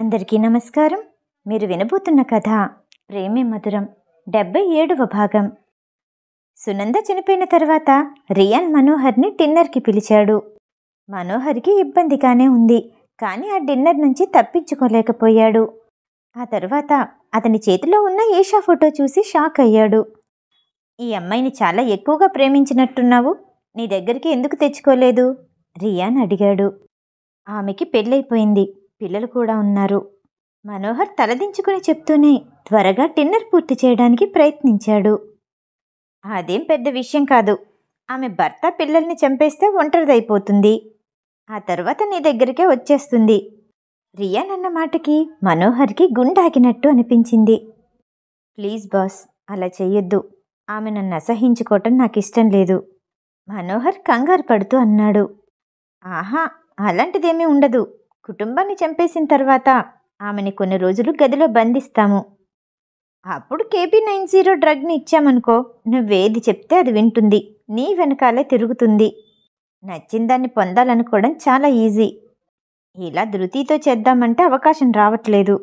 అందరికీ నమస్కారం మీరు వినబోతున్న కథ ప్రేమే మధురం డెబ్బై ఏడవ భాగం సునంద చనిపోయిన తర్వాత రియాన్ మనోహర్ని డిన్నర్కి పిలిచాడు మనోహర్కి ఇబ్బందిగానే ఉంది కానీ ఆ డిన్నర్ నుంచి తప్పించుకోలేకపోయాడు ఆ తర్వాత అతని చేతిలో ఉన్న ఈషా ఫోటో చూసి షాక్ అయ్యాడు ఈ అమ్మాయిని చాలా ఎక్కువగా ప్రేమించినట్టున్నావు నీ దగ్గరికి ఎందుకు తెచ్చుకోలేదు రియాన్ అడిగాడు ఆమెకి పెళ్ళైపోయింది పిల్లలు కూడా ఉన్నారు మనోహర్ తలదించుకుని చెప్తూనే త్వరగా టిన్నర్ పూర్తి చేయడానికి ప్రయత్నించాడు అదేం పెద్ద విషయం కాదు ఆమె భర్త పిల్లల్ని చంపేస్తే ఒంటరిదైపోతుంది ఆ తర్వాత నీ దగ్గరికే వచ్చేస్తుంది రియాన్ అన్న మాటకి మనోహర్కి గుండాకినట్టు అనిపించింది ప్లీజ్ బాస్ అలా చెయ్యొద్దు ఆమె నన్ను అసహించుకోవటం నాకు ఇష్టం లేదు మనోహర్ కంగారు పడుతూ అన్నాడు ఆహా అలాంటిదేమీ ఉండదు కుటుంబాన్ని చంపేసిన తర్వాత ఆమెని కొన్ని రోజులు గదిలో బంధిస్తాము అప్పుడు కేపీ నైన్ జీరో డ్రగ్ని ఇచ్చామనుకో నువ్వేది చెప్తే అది వింటుంది నీ వెనకాలే తిరుగుతుంది నచ్చిన దాన్ని పొందాలనుకోవడం చాలా ఈజీ ఇలా ధృతితో చేద్దామంటే అవకాశం రావట్లేదు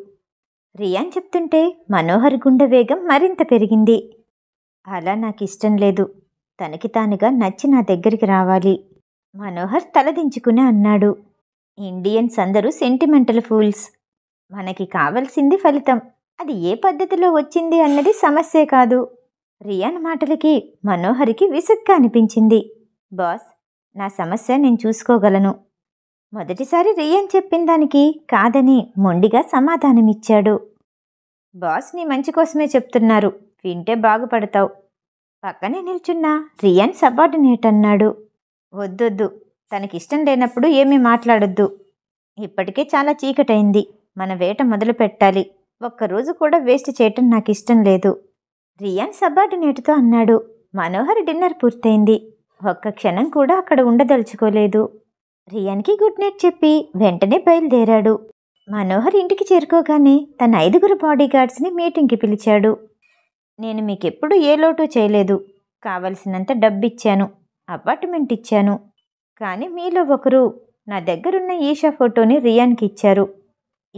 రియాన్ చెప్తుంటే మనోహర్ గుండె వేగం మరింత పెరిగింది అలా నాకు ఇష్టం లేదు తనకి తానుగా నచ్చి నా దగ్గరికి రావాలి మనోహర్ తలదించుకుని అన్నాడు ఇండియన్స్ అందరూ సెంటిమెంటల్ ఫూల్స్ మనకి కావలసింది ఫలితం అది ఏ పద్ధతిలో వచ్చింది అన్నది సమస్యే కాదు రియాన్ మాటలకి మనోహరికి విసుగ్గా అనిపించింది బాస్ నా సమస్య నేను చూసుకోగలను మొదటిసారి రియాన్ చెప్పిన దానికి కాదని మొండిగా సమాధానమిచ్చాడు బాస్ నీ మంచి కోసమే చెప్తున్నారు వింటే బాగుపడతావు పక్కనే నిల్చున్న రియాన్ సబార్డినేట్ అన్నాడు వద్దొద్దు తనకి ఇష్టం లేనప్పుడు ఏమీ మాట్లాడొద్దు ఇప్పటికే చాలా చీకటైంది మన వేట మొదలు పెట్టాలి ఒక్కరోజు కూడా వేస్ట్ చేయటం నాకు ఇష్టం లేదు రియాన్ సబార్డినేట్తో అన్నాడు మనోహర్ డిన్నర్ పూర్తయింది ఒక్క క్షణం కూడా అక్కడ ఉండదలుచుకోలేదు రియాన్కి గుడ్ నైట్ చెప్పి వెంటనే బయలుదేరాడు మనోహర్ ఇంటికి చేరుకోగానే తన ఐదుగురు బాడీగార్డ్స్ని మీటింగ్కి పిలిచాడు నేను మీకెప్పుడు ఏ లోటు చేయలేదు కావలసినంత డబ్బిచ్చాను అపార్ట్మెంట్ ఇచ్చాను కానీ మీలో ఒకరు నా దగ్గరున్న ఈషా ఫోటోని రియాన్కి ఇచ్చారు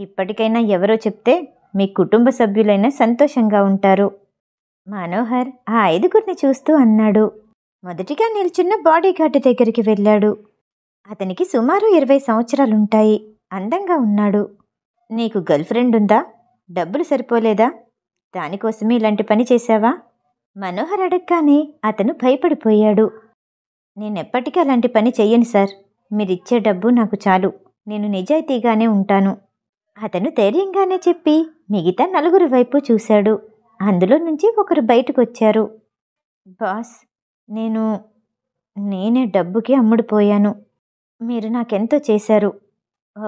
ఇప్పటికైనా ఎవరో చెప్తే మీ కుటుంబ సభ్యులైనా సంతోషంగా ఉంటారు మనోహర్ ఆ ఐదుగురిని చూస్తూ అన్నాడు మొదటిగా నిల్చున్న బాడీగార్డ్ దగ్గరికి వెళ్ళాడు అతనికి సుమారు ఇరవై సంవత్సరాలుంటాయి అందంగా ఉన్నాడు నీకు గర్ల్ ఫ్రెండ్ ఉందా డబ్బులు సరిపోలేదా దానికోసమే ఇలాంటి పని చేశావా మనోహర్ అడగగానే అతను భయపడిపోయాడు నేనెప్పటికీ అలాంటి పని చెయ్యను సార్ మీరిచ్చే డబ్బు నాకు చాలు నేను నిజాయితీగానే ఉంటాను అతను ధైర్యంగానే చెప్పి మిగతా నలుగురి వైపు చూశాడు అందులో నుంచి ఒకరు బయటకు వచ్చారు బాస్ నేను నేనే డబ్బుకి అమ్ముడుపోయాను మీరు నాకెంతో చేశారు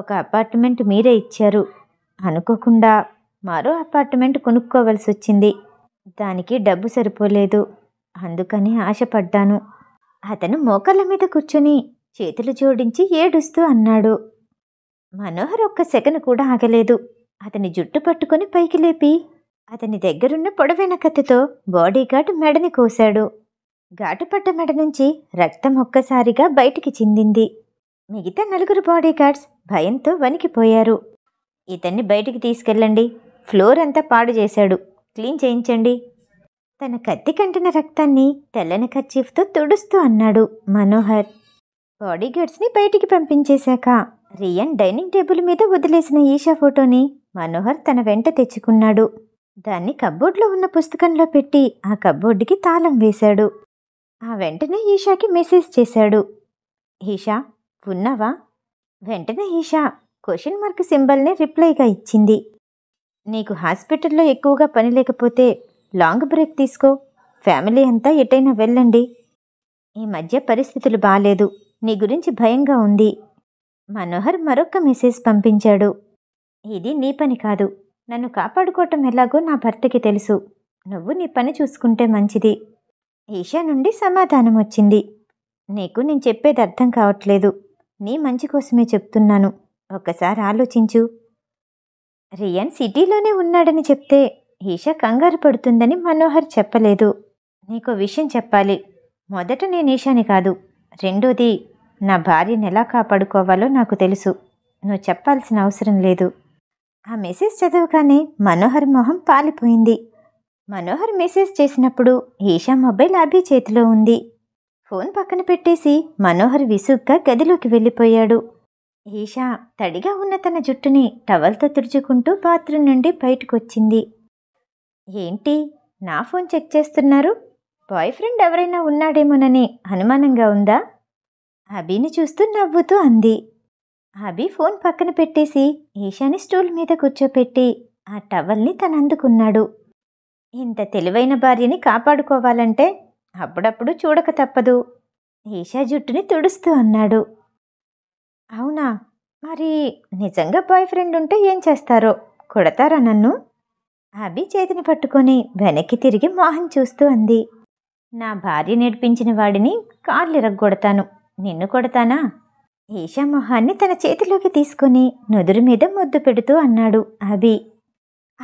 ఒక అపార్ట్మెంట్ మీరే ఇచ్చారు అనుకోకుండా మరో అపార్ట్మెంట్ కొనుక్కోవలసి వచ్చింది దానికి డబ్బు సరిపోలేదు అందుకని ఆశపడ్డాను అతను మోకళ్ళ మీద కూర్చుని చేతులు జోడించి ఏడుస్తూ అన్నాడు మనోహర్ ఒక్క సెకను కూడా ఆగలేదు అతని జుట్టు పట్టుకొని పైకి లేపి అతని దగ్గరున్న పొడవైన కత్తితో బాడీగార్డ్ మెడని కోశాడు ఘాటుపట్ట మెడ నుంచి రక్తం ఒక్కసారిగా బయటికి చిందింది మిగతా నలుగురు బాడీగార్డ్స్ భయంతో వణికిపోయారు ఇతన్ని బయటికి తీసుకెళ్ళండి ఫ్లోర్ అంతా పాడు చేశాడు క్లీన్ చేయించండి తన కత్తి కంటిన రక్తాన్ని తెల్లని కర్చీఫ్తో తుడుస్తూ అన్నాడు మనోహర్ బాడీగార్డ్స్ని బయటికి పంపించేశాక రియన్ డైనింగ్ టేబుల్ మీద వదిలేసిన ఈషా ఫోటోని మనోహర్ తన వెంట తెచ్చుకున్నాడు దాన్ని కబ్బోర్డ్లో ఉన్న పుస్తకంలో పెట్టి ఆ కబ్బోర్డుకి తాళం వేశాడు ఆ వెంటనే ఈషాకి మెసేజ్ చేశాడు ఈషా ఉన్నావా వెంటనే ఈషా క్వశ్చన్ మార్క్ సింబల్ని రిప్లైగా ఇచ్చింది నీకు హాస్పిటల్లో ఎక్కువగా పని లేకపోతే లాంగ్ బ్రేక్ తీసుకో ఫ్యామిలీ అంతా ఎటైనా వెళ్ళండి ఈ మధ్య పరిస్థితులు బాలేదు నీ గురించి భయంగా ఉంది మనోహర్ మరొక మెసేజ్ పంపించాడు ఇది నీ పని కాదు నన్ను కాపాడుకోవటం ఎలాగో నా భర్తకి తెలుసు నువ్వు నీ పని చూసుకుంటే మంచిది ఈషా నుండి సమాధానం వచ్చింది నీకు నేను చెప్పేది అర్థం కావట్లేదు నీ మంచి కోసమే చెప్తున్నాను ఒకసారి ఆలోచించు రియన్ సిటీలోనే ఉన్నాడని చెప్తే ఈష కంగారు పడుతుందని మనోహర్ చెప్పలేదు నీకు విషయం చెప్పాలి మొదట నేను ఈషాని కాదు రెండోది నా భార్యను ఎలా కాపాడుకోవాలో నాకు తెలుసు నువ్వు చెప్పాల్సిన అవసరం లేదు ఆ మెసేజ్ చదవగానే మనోహర్ మొహం పాలిపోయింది మనోహర్ మెసేజ్ చేసినప్పుడు ఈషా మొబైల్ అభి చేతిలో ఉంది ఫోన్ పక్కన పెట్టేసి మనోహర్ విసుగ్గా గదిలోకి వెళ్ళిపోయాడు ఈషా తడిగా ఉన్న తన జుట్టుని టవల్తో తుడుచుకుంటూ బాత్రూమ్ నుండి బయటకొచ్చింది ఏంటి నా ఫోన్ చెక్ చేస్తున్నారు బాయ్ ఫ్రెండ్ ఎవరైనా ఉన్నాడేమోనని అనుమానంగా ఉందా అభిని చూస్తూ నవ్వుతూ అంది అభి ఫోన్ పక్కన పెట్టేసి ఈశాని స్టూల్ మీద కూర్చోపెట్టి ఆ టవల్ని తనందుకున్నాడు ఇంత తెలివైన భార్యని కాపాడుకోవాలంటే అప్పుడప్పుడు చూడక తప్పదు ఈషా జుట్టుని తుడుస్తూ అన్నాడు అవునా మరి నిజంగా బాయ్ ఫ్రెండ్ ఉంటే ఏం చేస్తారో కొడతారా నన్ను అభి చేతిని పట్టుకొని వెనక్కి తిరిగి మోహన్ చూస్తూ అంది నా భార్య నేర్పించిన వాడిని కార్లు ఇరగొడతాను నిన్ను కొడతానా ఈషా మొహాన్ని తన చేతిలోకి తీసుకుని నుదురు మీద ముద్దు పెడుతూ అన్నాడు అభి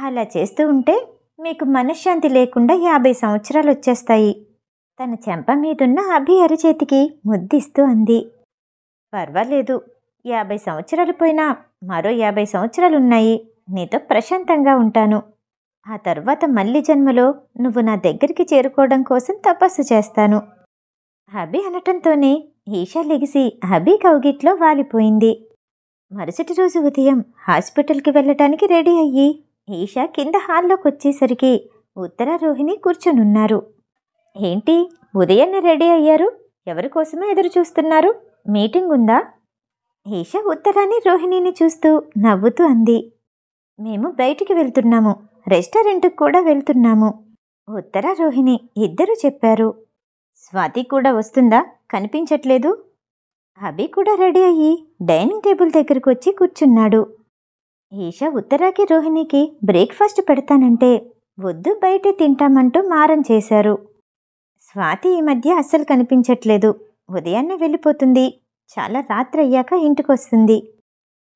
అలా చేస్తూ ఉంటే మీకు మనశ్శాంతి లేకుండా యాభై సంవత్సరాలు వచ్చేస్తాయి తన చెంప మీదున్న అభి అరచేతికి ముద్దిస్తూ అంది పర్వాలేదు యాభై సంవత్సరాలు పోయినా మరో యాభై సంవత్సరాలున్నాయి నీతో ప్రశాంతంగా ఉంటాను ఆ తర్వాత మళ్ళీ జన్మలో నువ్వు నా దగ్గరికి చేరుకోవడం కోసం తపస్సు చేస్తాను హబీ అనటంతోనే ఈషా లెగిసి హబీ కౌగిట్లో వాలిపోయింది మరుసటి రోజు ఉదయం హాస్పిటల్కి వెళ్ళటానికి రెడీ అయ్యి ఈషా కింద హాల్లోకి వచ్చేసరికి ఉత్తర రోహిణి కూర్చొనున్నారు ఏంటి ఉదయాన్నే రెడీ అయ్యారు ఎవరి కోసమే ఎదురు చూస్తున్నారు మీటింగ్ ఉందా ఈషా ఉత్తరాన్ని రోహిణిని చూస్తూ నవ్వుతూ అంది మేము బయటికి వెళ్తున్నాము రెస్టారెంట్కి కూడా వెళ్తున్నాము ఉత్తర రోహిణి ఇద్దరు చెప్పారు స్వాతి కూడా వస్తుందా కనిపించట్లేదు అభి కూడా రెడీ అయ్యి డైనింగ్ టేబుల్ దగ్గరకు వచ్చి కూర్చున్నాడు ఈషా ఉత్తరాకి రోహిణికి బ్రేక్ఫాస్ట్ పెడతానంటే వద్దు బయటే తింటామంటూ మారం చేశారు స్వాతి ఈ మధ్య అస్సలు కనిపించట్లేదు ఉదయాన్నే వెళ్ళిపోతుంది చాలా రాత్రి అయ్యాక ఇంటికొస్తుంది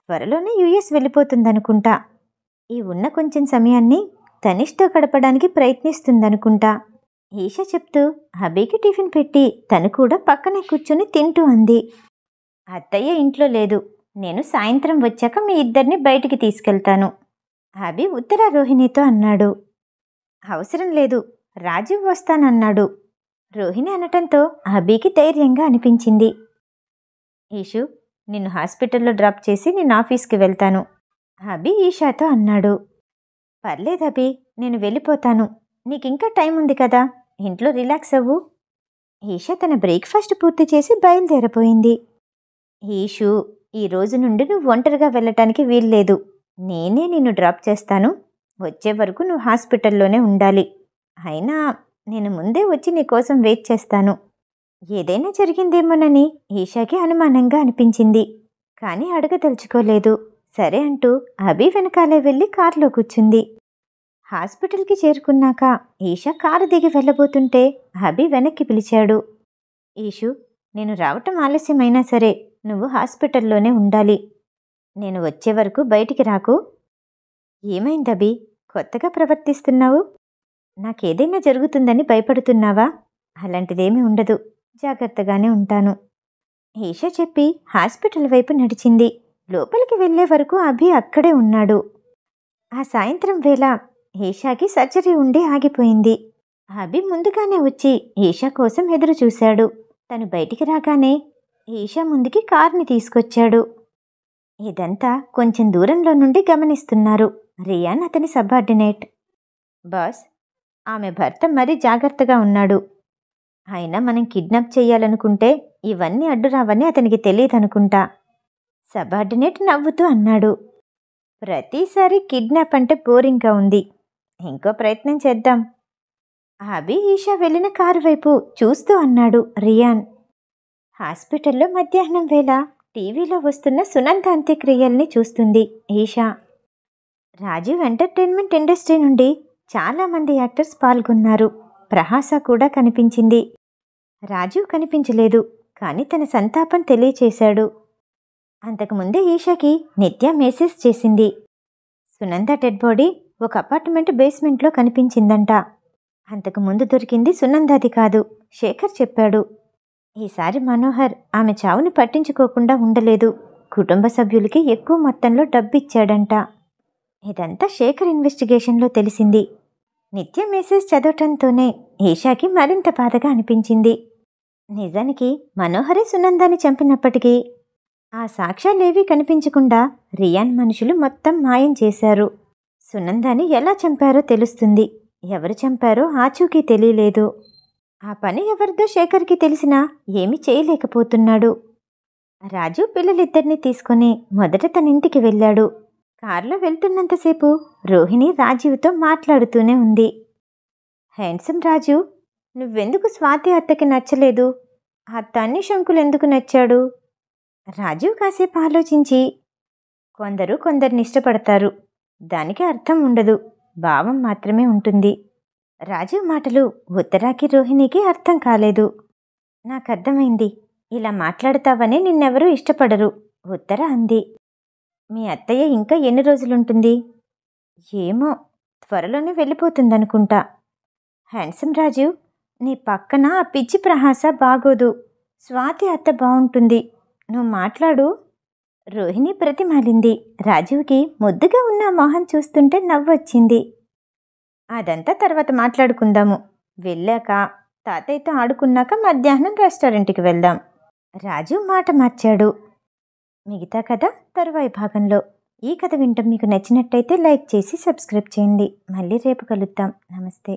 త్వరలోనే యుఎస్ వెళ్ళిపోతుందనుకుంటా ఈ ఉన్న కొంచెం సమయాన్ని తనిష్తో గడపడానికి ప్రయత్నిస్తుందనుకుంటా ఈష చెప్తూ అభికి టిఫిన్ పెట్టి తను కూడా పక్కనే కూర్చొని తింటూ అంది అత్తయ్య ఇంట్లో లేదు నేను సాయంత్రం వచ్చాక మీ ఇద్దరిని బయటికి తీసుకెళ్తాను అభి ఉత్తరారోహిణితో రోహిణితో అన్నాడు అవసరం లేదు రాజీవ్ వస్తానన్నాడు రోహిణి అనటంతో అభికి ధైర్యంగా అనిపించింది ఈషు నిన్ను హాస్పిటల్లో డ్రాప్ చేసి నేను ఆఫీస్కి వెళ్తాను అభి ఈషాతో అన్నాడు పర్లేదు అభి నేను వెళ్ళిపోతాను నీకు ఇంకా టైం ఉంది కదా ఇంట్లో రిలాక్స్ అవ్వు ఈషా తన బ్రేక్ఫాస్ట్ పూర్తి చేసి బయలుదేరపోయింది ఈషు ఈ రోజు నుండి నువ్వు ఒంటరిగా వెళ్ళటానికి వీల్లేదు నేనే నిన్ను డ్రాప్ చేస్తాను వచ్చే వరకు నువ్వు హాస్పిటల్లోనే ఉండాలి అయినా నేను ముందే వచ్చి నీకోసం వెయిట్ చేస్తాను ఏదైనా జరిగిందేమోనని ఈషాకి అనుమానంగా అనిపించింది కానీ అడగదలుచుకోలేదు సరే అంటూ అభి వెనకాలే వెళ్ళి కారులో కూర్చుంది హాస్పిటల్కి చేరుకున్నాక ఈషా కారు దిగి వెళ్ళబోతుంటే అభి వెనక్కి పిలిచాడు ఈషు నేను రావటం ఆలస్యమైనా సరే నువ్వు హాస్పిటల్లోనే ఉండాలి నేను వచ్చే వరకు బయటికి రాకు ఏమైంది అభి కొత్తగా ప్రవర్తిస్తున్నావు నాకేదైనా జరుగుతుందని భయపడుతున్నావా అలాంటిదేమీ ఉండదు జాగ్రత్తగానే ఉంటాను ఈషా చెప్పి హాస్పిటల్ వైపు నడిచింది లోపలికి వెళ్లే వరకు అభి అక్కడే ఉన్నాడు ఆ సాయంత్రం వేళ ఈషాకి సర్జరీ ఉండి ఆగిపోయింది అభి ముందుగానే వచ్చి ఈషా కోసం ఎదురు చూశాడు తను బయటికి రాగానే ఈషా ముందుకి కార్ని తీసుకొచ్చాడు ఇదంతా కొంచెం దూరంలో నుండి గమనిస్తున్నారు రియాన్ అతని సబార్డినేట్ బాస్ ఆమె భర్త మరీ జాగ్రత్తగా ఉన్నాడు అయినా మనం కిడ్నాప్ చేయాలనుకుంటే ఇవన్నీ అడ్డురావని అతనికి తెలియదనుకుంటా సబార్డినేట్ నవ్వుతూ అన్నాడు ప్రతిసారి కిడ్నాప్ అంటే బోరింగ్గా ఉంది ఇంకో ప్రయత్నం చేద్దాం అభి ఈషా వెళ్ళిన కారు వైపు చూస్తూ అన్నాడు రియాన్ హాస్పిటల్లో మధ్యాహ్నం వేళ టీవీలో వస్తున్న సునంద అంత్యక్రియల్ని చూస్తుంది ఈషా రాజీవ్ ఎంటర్టైన్మెంట్ ఇండస్ట్రీ నుండి చాలామంది యాక్టర్స్ పాల్గొన్నారు ప్రహాస కూడా కనిపించింది రాజీవ్ కనిపించలేదు కానీ తన సంతాపం తెలియచేశాడు అంతకుముందు ఈషాకి నిత్య మెసేజ్ చేసింది సునంద డెడ్ బాడీ ఒక అపార్ట్మెంట్ బేస్మెంట్లో కనిపించిందంట అంతకుముందు దొరికింది సునందాది కాదు శేఖర్ చెప్పాడు ఈసారి మనోహర్ ఆమె చావుని పట్టించుకోకుండా ఉండలేదు కుటుంబ సభ్యులకి ఎక్కువ మొత్తంలో డబ్బిచ్చాడంట ఇదంతా శేఖర్ ఇన్వెస్టిగేషన్లో తెలిసింది నిత్య మెసేజ్ చదవటంతోనే ఈషాకి మరింత బాధగా అనిపించింది నిజానికి మనోహరే సునందాన్ని చంపినప్పటికీ ఆ సాక్ష్యాలేవీ కనిపించకుండా రియాన్ మనుషులు మొత్తం మాయం చేశారు సునందాని ఎలా చంపారో తెలుస్తుంది ఎవరు చంపారో ఆచూకీ తెలియలేదు ఆ పని ఎవరిదో శేఖర్కి తెలిసినా ఏమీ చేయలేకపోతున్నాడు రాజు పిల్లలిద్దరిని తీసుకుని మొదట తన ఇంటికి వెళ్ళాడు కారులో వెళ్తున్నంతసేపు రోహిణి రాజీవ్తో మాట్లాడుతూనే ఉంది హ్యాండ్సమ్ రాజు నువ్వెందుకు స్వాతి అత్తకి నచ్చలేదు ఆ తన్ని శంకులు ఎందుకు నచ్చాడు రాజీవ్ కాసేపు ఆలోచించి కొందరు కొందరిని ఇష్టపడతారు దానికి అర్థం ఉండదు భావం మాత్రమే ఉంటుంది రాజీవ్ మాటలు ఉత్తరాకి రోహిణికి అర్థం కాలేదు నాకు అర్థమైంది ఇలా మాట్లాడతావని నిన్నెవరూ ఇష్టపడరు ఉత్తర అంది మీ అత్తయ్య ఇంకా ఎన్ని రోజులుంటుంది ఏమో త్వరలోనే వెళ్ళిపోతుందనుకుంటా హ్యాండ్సమ్ రాజీవ్ నీ పక్కన ఆ పిచ్చి ప్రహాస బాగోదు స్వాతి అత్త బాగుంటుంది నువ్వు మాట్లాడు రోహిణి ప్రతిమాలింది రాజీవ్కి ముద్దుగా ఉన్న మొహం చూస్తుంటే నవ్వొచ్చింది అదంతా తర్వాత మాట్లాడుకుందాము వెళ్ళాక తాతయ్యతో ఆడుకున్నాక మధ్యాహ్నం రెస్టారెంట్కి వెళ్దాం రాజు మాట మార్చాడు మిగతా కథ తరువాయి భాగంలో ఈ కథ వింటం మీకు నచ్చినట్టయితే లైక్ చేసి సబ్స్క్రైబ్ చేయండి మళ్ళీ రేపు కలుద్దాం నమస్తే